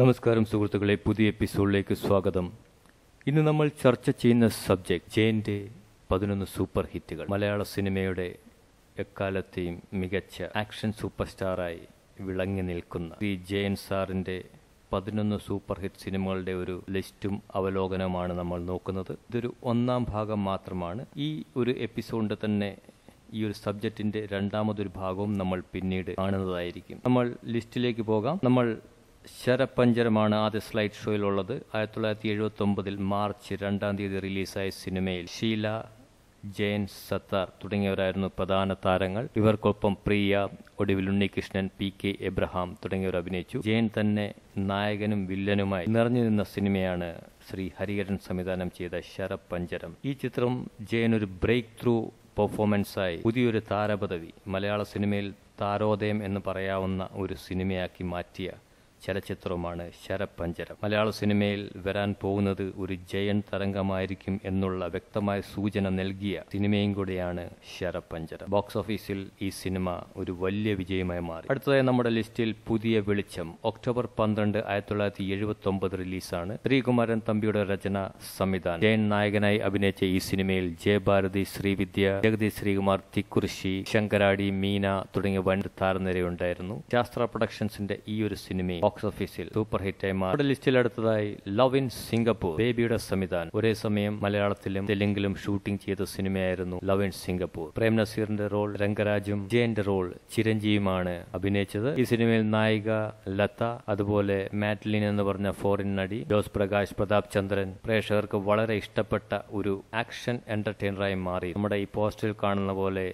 നമസ്കാരം സുഹൃത്തുക്കളെ പുതിയ എപ്പിസോഡിലേക്ക് സ്വാഗതം ഇന്ന് നമ്മൾ ചർച്ച ചെയ്യുന്ന സബ്ജക്റ്റ് ജയൻ്റെ പതിനൊന്ന് സൂപ്പർ ഹിറ്റുകൾ മലയാള സിനിമയുടെ എക്കാലത്തെയും മികച്ച ആക്ഷൻ സൂപ്പർ സ്റ്റാറായി വിളങ്ങി നിൽക്കുന്ന ശ്രീ ജയൻ സാറിൻ്റെ പതിനൊന്ന് സൂപ്പർ ഹിറ്റ് സിനിമകളുടെ ഒരു ലിസ്റ്റും അവലോകനമാണ് നമ്മൾ നോക്കുന്നത് ഇതൊരു ഒന്നാം ഭാഗം മാത്രമാണ് ഈ ഒരു എപ്പിസോഡിൻ്റെ തന്നെ ഈ ഒരു സബ്ജക്റ്റിൻ്റെ രണ്ടാമതൊരു ഭാഗവും നമ്മൾ പിന്നീട് കാണുന്നതായിരിക്കും നമ്മൾ ലിസ്റ്റിലേക്ക് പോകാം നമ്മൾ ശരപഞ്ചരമാണ് ആദ്യ സ്ലൈഡ് ഷോയിലുള്ളത് ആയിരത്തി തൊള്ളായിരത്തി ഒമ്പതിൽ മാർച്ച് രണ്ടാം തീയതി റിലീസായ സിനിമയിൽ ഷീല ജയൻ സത്താർ തുടങ്ങിയവരായിരുന്നു പ്രധാന താരങ്ങൾ ഇവർക്കൊപ്പം പ്രിയ ഒടുവിൽ ഉണ്ണികൃഷ്ണൻ പി കെ എബ്രഹാം തുടങ്ങിയവർ അഭിനയിച്ചു ജയൻ തന്നെ നായകനും വില്ലനുമായി നിറഞ്ഞു നിന്ന സിനിമയാണ് ശ്രീ ഹരിഹരൻ സംവിധാനം ചെയ്ത ശരപഞ്ചരം ഈ ചിത്രം ജയൻ ഒരു ബ്രേക്ക് ത്രൂ പെർഫോമൻസായി പുതിയൊരു താരപദവി മലയാള സിനിമയിൽ താരോദയം എന്ന് പറയാവുന്ന ഒരു സിനിമയാക്കി മാറ്റിയ ചലച്ചിത്രവുമാണ് ശരപ്പഞ്ചരം മലയാള സിനിമയിൽ വരാൻ പോകുന്നത് ഒരു ജയൻ തരംഗമായിരിക്കും എന്നുള്ള വ്യക്തമായ സൂചന നൽകിയ സിനിമയും കൂടെയാണ് ശരപ്പഞ്ചരം ബോക്സ് ഓഫീസിൽ ഈ സിനിമ ഒരു വലിയ വിജയമായി മാറി അടുത്തതായി നമ്മുടെ ലിസ്റ്റിൽ പുതിയ വെളിച്ചം ഒക്ടോബർ പന്ത്രണ്ട് ആയിരത്തി തൊള്ളായിരത്തി എഴുപത്തി ഒമ്പത് റിലീസാണ് ശ്രീകുമാരൻ തമ്പിയുടെ രചന സംവിധാനം ജയൻ നായകനായി അഭിനയിച്ച ഈ സിനിമയിൽ ജയഭാരതി ശ്രീവിദ്യ ജഗതി ശ്രീകുമാർ തിക്കുറിശി ശങ്കരാടി മീന തുടങ്ങിയ വൻ താരനിരയുണ്ടായിരുന്നു ശാസ്ത്ര പ്രൊഡക്ഷൻസിന്റെ ഈ ഒരു സിനിമയിൽ ബോക്സ് ഓഫീസിൽ സൂപ്പർ ഹിറ്റ് മാറി ലിസ്റ്റിൽ അടുത്തതായി ലവ് ഇൻ സിംഗപ്പൂർ ബേബിയുടെ സംവിധാനം ഒരേ സമയം മലയാളത്തിലും തെലുങ്കിലും ഷൂട്ടിംഗ് ചെയ്ത സിനിമയായിരുന്നു ലവ് ഇൻ സിംഗപ്പൂർ പ്രേം നസീറിന്റെ റോൾ രംഗരാജും ജയന്റെ റോൾ ചിരഞ്ജിയുമാണ് അഭിനയിച്ചത് ഈ സിനിമയിൽ നായിക ലത അതുപോലെ മാറ്റ്ലിൻ എന്ന് പറഞ്ഞ ഫോറിൻ നടി ജോസ് പ്രകാശ് പ്രതാപ് ചന്ദ്രൻ പ്രേക്ഷകർക്ക് വളരെ ഇഷ്ടപ്പെട്ട ഒരു ആക്ഷൻ എന്റർടൈനറായി മാറി നമ്മുടെ ഈ പോസ്റ്ററിൽ കാണുന്ന പോലെ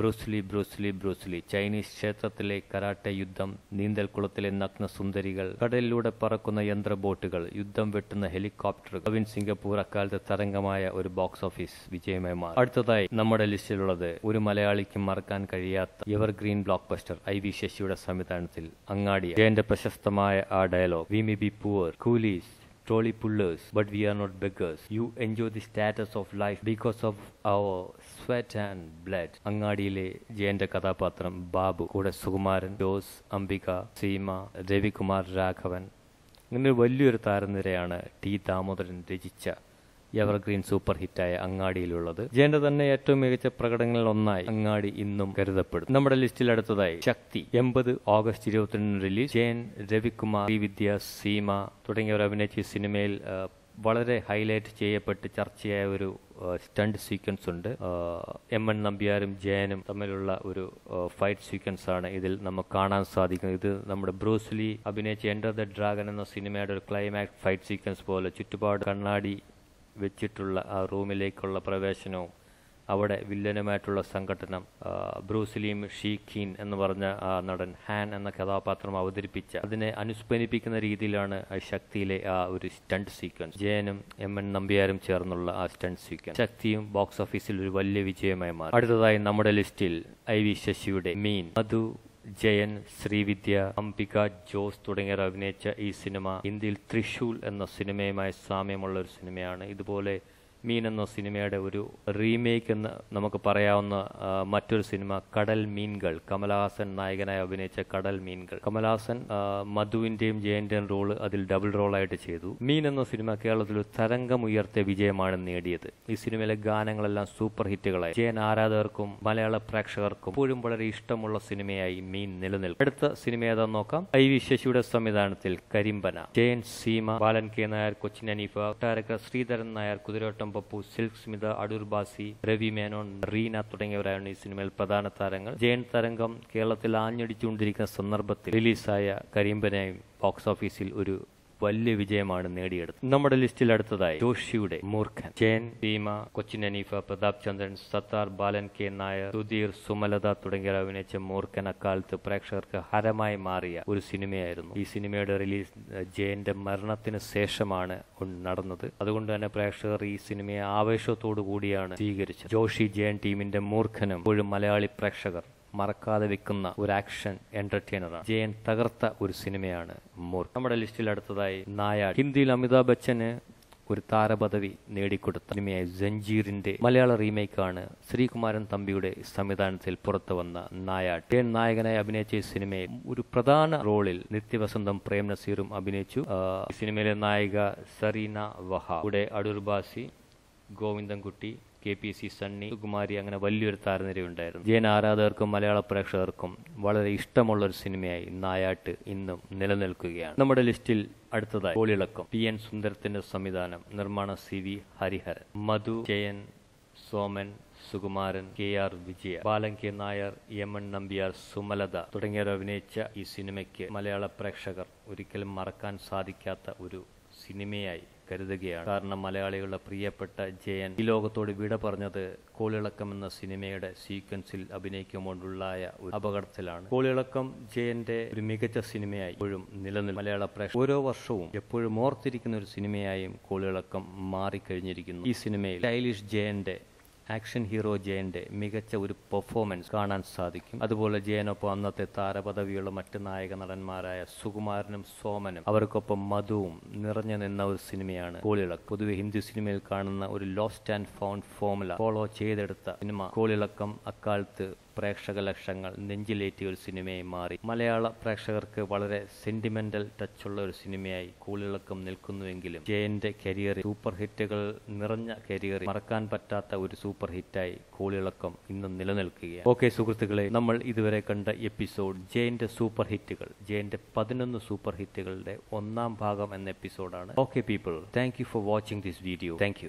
ബ്രൂസ്ലി ബ്രൂസ്ലി ബ്രൂസ്ലി ചൈനീസ് ക്ഷേത്രത്തിലെ കരാട്ടെ യുദ്ധം നീന്തൽക്കുളത്തിലെ നഗ്ന നടക്കുന്ന സുന്ദരികൾ കടലിലൂടെ പറക്കുന്ന യന്ത്രബോട്ടുകൾ യുദ്ധം വെട്ടുന്ന ഹെലികോപ്റ്ററുകൾ അവിൻ സിംഗപ്പൂർ അക്കാലത്തെ തരംഗമായ ഒരു ബോക്സ് ഓഫീസ് വിജയമായി മാറി അടുത്തതായി നമ്മുടെ ലിസ്റ്റിലുള്ളത് ഒരു മലയാളിക്കും മറക്കാൻ കഴിയാത്ത evergreen blockbuster I V ശശിയുടെ സംവിധാനത്തിൽ അങ്ങാടി ജയന്റെ പ്രശസ്തമായ ആ dialogue we may be poor coolies trolley pullers, but we are not beggars. You enjoy the status of life because of our sweat and blood. അങ്ങാടിയിലെ ജയന്റെ കഥാപാത്രം ബാബു കൂടെ സുകുമാരൻ ജോസ് അംബിക സീമ രവികുമാർ രാഘവൻ അങ്ങനെ വലിയൊരു താരനിരയാണ് ടി ദാമോദരൻ രചിച്ച എവർഗ്രീൻ സൂപ്പർ ഹിറ്റായ അങ്ങാടിയിലുള്ളത് ജയന്റെ തന്നെ ഏറ്റവും മികച്ച പ്രകടനങ്ങളിൽ ഒന്നായി അങ്ങാടി ഇന്നും കരുതപ്പെടും നമ്മുടെ ലിസ്റ്റിൽ അടുത്തതായി ശക്തി എൺപത് ഓഗസ്റ്റ് ഇരുപത്തിരണ്ടിന് റിലീസ് ജയൻ രവികുമാർ വിദ്യ സീമ തുടങ്ങിയവർ അഭിനയിച്ച സിനിമയിൽ വളരെ ഹൈലൈറ്റ് ചെയ്യപ്പെട്ട് ചർച്ചയായ ഒരു സ്റ്റണ്ട് സീക്വൻസ് ഉണ്ട് എം എൻ നമ്പ്യാരും ജയനും തമ്മിലുള്ള ഒരു ഫൈറ്റ് സീക്വൻസ് ആണ് ഇതിൽ നമുക്ക് കാണാൻ സാധിക്കുന്നത് ഇത് നമ്മുടെ ബ്രൂസ്ലി അഭിനയിച്ച എൻഡർ ദ ഡ്രാഗൺ എന്ന സിനിമയുടെ ഒരു ക്ലൈമാക്സ് ഫൈറ്റ് സീക്വൻസ് പോലെ ചുറ്റുപാട് കണ്ണാടി വെച്ചിട്ടുള്ള ആ റൂമിലേക്കുള്ള പ്രവേശനവും അവിടെ വില്ലനുമായിട്ടുള്ള സംഘടനം ബ്രൂസ്ലീം ഷീഖീൻ എന്ന് പറഞ്ഞ ആ നടൻ ഹാൻ എന്ന കഥാപാത്രം അവതരിപ്പിച്ച അതിനെ അനുസ്മരിപ്പിക്കുന്ന രീതിയിലാണ് ശക്തിയിലെ ആ ഒരു സ്റ്റണ്ട് സീക്വൻസ് ജയനും എം എൻ നമ്പിയാരും ചേർന്നുള്ള ആ സ്റ്റണ്ട് സീക്വൻസ് ശക്തിയും ബോക്സ് ഓഫീസിൽ ഒരു വലിയ വിജയമായി മാറി അടുത്തതായി നമ്മുടെ ലിസ്റ്റിൽ ഐ വി ശശിയുടെ മീൻ മധു ജയൻ ശ്രീവിദ്യ അംബിക ജോസ് തുടങ്ങിയവർ അഭിനയിച്ച ഈ സിനിമ ഇന്ത്യയിൽ ത്രിശൂൽ എന്ന സിനിമയുമായി സാമ്യമുള്ള ഒരു സിനിമയാണ് ഇതുപോലെ മീൻ എന്ന സിനിമയുടെ ഒരു റീമേക്ക് എന്ന് നമുക്ക് പറയാവുന്ന മറ്റൊരു സിനിമ കടൽ മീൻകൾ കമലഹാസൻ നായകനായി അഭിനയിച്ച കടൽ മീൻകൾ കമലഹാസൻ മധുവിന്റെയും ജയന്റെയും റോള് അതിൽ ഡബിൾ റോളായിട്ട് ചെയ്തു മീൻ എന്ന സിനിമ കേരളത്തിൽ ഒരു തരംഗമുയർത്തിയ വിജയമാണ് നേടിയത് ഈ സിനിമയിലെ ഗാനങ്ങളെല്ലാം സൂപ്പർ ഹിറ്റുകളായി ജയൻ ആരാധകർക്കും മലയാള പ്രേക്ഷകർക്കും എപ്പോഴും വളരെ ഇഷ്ടമുള്ള സിനിമയായി മീൻ നിലനിൽക്കും അടുത്ത സിനിമ ഏതാ നോക്കാം ഐ വി ശശിയുടെ സംവിധാനത്തിൽ കരിമ്പന ജയൻ സീമ ബാലൻ കെ നായർ കൊച്ചിൻ അനീഫ് കൊട്ടാരക്കര ശ്രീധരൻ നായർ കുതിരോട്ടം പപ്പു സിൽക്ക് സ്മിത അടൂർ ബാസി രവി മേനോൻ റീന തുടങ്ങിയവരാണ് ഈ സിനിമയിൽ പ്രധാന താരങ്ങൾ ജയൻ തരംഗം കേരളത്തിൽ ആഞ്ഞടിച്ചുകൊണ്ടിരിക്കുന്ന സന്ദർഭത്തിൽ റിലീസായ കരിമ്പനയും ബോക്സ് ഓഫീസിൽ ഒരു വലിയ വിജയമാണ് നേടിയെടുത്തത് നമ്മുടെ ലിസ്റ്റിൽ അടുത്തതായി ജോഷിയുടെ മൂർഖൻ ചേൻ ഭീമ കൊച്ചിൻ അനീഫ പ്രതാപ് ചന്ദ്രൻ സത്താർ ബാലൻ കെ നായർ സുധീർ സുമലത തുടങ്ങിയവർ അഭിനയിച്ച മൂർഖൻ അക്കാലത്ത് പ്രേക്ഷകർക്ക് ഹരമായി മാറിയ ഒരു സിനിമയായിരുന്നു ഈ സിനിമയുടെ റിലീസ് ജയന്റെ മരണത്തിന് ശേഷമാണ് നടന്നത് അതുകൊണ്ട് തന്നെ പ്രേക്ഷകർ ഈ സിനിമയെ ആവേശത്തോടു കൂടിയാണ് സ്വീകരിച്ചത് ജോഷി ജയൻ ടീമിന്റെ മൂർഖനും ഒരു മലയാളി പ്രേക്ഷകർ മറക്കാതെ വെക്കുന്ന ഒരു ആക്ഷൻ എന്റർടൈനറാണ് ജയൻ തകർത്ത ഒരു സിനിമയാണ് മോർ നമ്മുടെ ലിസ്റ്റിൽ അടുത്തതായി നായാട് ഹിന്ദിയിൽ അമിതാഭ് ബച്ചന് ഒരു താരപദവി നേടിക്കൊടുത്ത സിനിമയായി ജഞ്ചീറിന്റെ മലയാള റീമേക്കാണ് ശ്രീകുമാരൻ തമ്പിയുടെ സംവിധാനത്തിൽ പുറത്തു വന്ന നായാട്ട് ജയൻ നായകനായി അഭിനയിച്ച ഈ സിനിമയിൽ ഒരു പ്രധാന റോളിൽ നിത്യവസന്തം പ്രേം നസീറും അഭിനയിച്ചു സിനിമയിലെ നായിക സരീന വഹ ഇവിടെ Adoor Bhasi Govindankutty K P C Sunny Kumari അങ്ങനെ വലിയൊരു താരനിരയുണ്ടായിരുന്നു ജയൻ ആരാധകർക്കും മലയാള പ്രേക്ഷകർക്കും വളരെ ഇഷ്ടമുള്ള ഒരു സിനിമയായി നായാട്ട് ഇന്നും നിലനിൽക്കുകയാണ് നമ്മുടെ ലിസ്റ്റിൽ അടുത്തതായി കോളിളക്കം പി എൻ സുന്ദരത്തിന്റെ സംവിധാനം നിർമ്മാണ C V Hariharan Madhu Jayan Soman Sukumaran K R Vijaya Balan K Nair യമൻ നമ്പ്യാർ സുമലത തുടങ്ങിയവർ അഭിനയിച്ച ഈ സിനിമയ്ക്ക് മലയാള പ്രേക്ഷകർ ഒരിക്കലും മറക്കാൻ സാധിക്കാത്ത ഒരു സിനിമയായി കരുതുകയാണ് കാരണം മലയാളികളുടെ പ്രിയപ്പെട്ട ജയൻ ഈ ലോകത്തോട് വിട പറഞ്ഞത് കോളിളക്കം എന്ന സിനിമയുടെ സീക്വൻസിൽ കൊണ്ടുള്ളായ ഒരു അപകടത്തിലാണ് കോളിളക്കം ജയന്റെ ഒരു മികച്ച സിനിമയായി ഇപ്പോഴും നിലനിൽ മലയാള പ്രേക്ഷ ഓരോ വർഷവും എപ്പോഴും ഓർത്തിരിക്കുന്ന ഒരു സിനിമയായും കോളിളക്കം മാറിക്കഴിഞ്ഞിരിക്കുന്നു ഈ സിനിമയിൽ സ്റ്റൈലിഷ് ജയന്റെ ആക്ഷൻ ഹീറോ ജയന്റെ മികച്ച ഒരു പെർഫോമൻസ് കാണാൻ സാധിക്കും അതുപോലെ ജയനൊപ്പം അന്നത്തെ താരപദവിയുള്ള മറ്റ് നായക നടന്മാരായ സുകുമാരനും സോമനും അവർക്കൊപ്പം മധുവും നിറഞ്ഞു നിന്ന ഒരു സിനിമയാണ് കോളിളക്കം പൊതുവെ ഹിന്ദി സിനിമയിൽ കാണുന്ന ഒരു lost and found formula follow ചെയ്തെടുത്ത സിനിമ കോളിളക്കം അക്കാലത്ത് പ്രേക്ഷക ലക്ഷങ്ങൾ നെഞ്ചിലേറ്റിയ ഒരു സിനിമയായി മാറി മലയാള പ്രേക്ഷകർക്ക് വളരെ സെന്റിമെന്റൽ ടച്ചുള്ള ഒരു സിനിമയായി കൂളിളക്കം നിൽക്കുന്നുവെങ്കിലും ജയന്റെ കരിയർ സൂപ്പർ ഹിറ്റുകൾ നിറഞ്ഞ കരിയർ മറക്കാൻ പറ്റാത്ത ഒരു സൂപ്പർ ഹിറ്റായി കൂളിളക്കം ഇന്നും നിലനിൽക്കുകയാണ് ഓക്കെ സുഹൃത്തുക്കളെ നമ്മൾ ഇതുവരെ കണ്ട എപ്പിസോഡ് ജയന്റെ സൂപ്പർ ഹിറ്റുകൾ ജയന്റെ പതിനൊന്ന് സൂപ്പർ ഹിറ്റുകളുടെ ഒന്നാം ഭാഗം എന്ന എപ്പിസോഡാണ് okay people thank for watching this video thank